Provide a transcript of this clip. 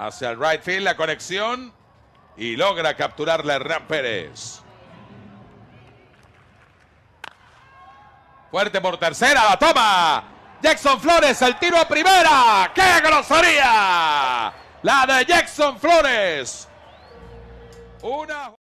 Hacia el right field, la conexión. Y logra capturarla Hernán Pérez. Fuerte por tercera, la toma. Jackson Flores, el tiro a primera. ¡Qué grosería! La de Jackson Flores. Una.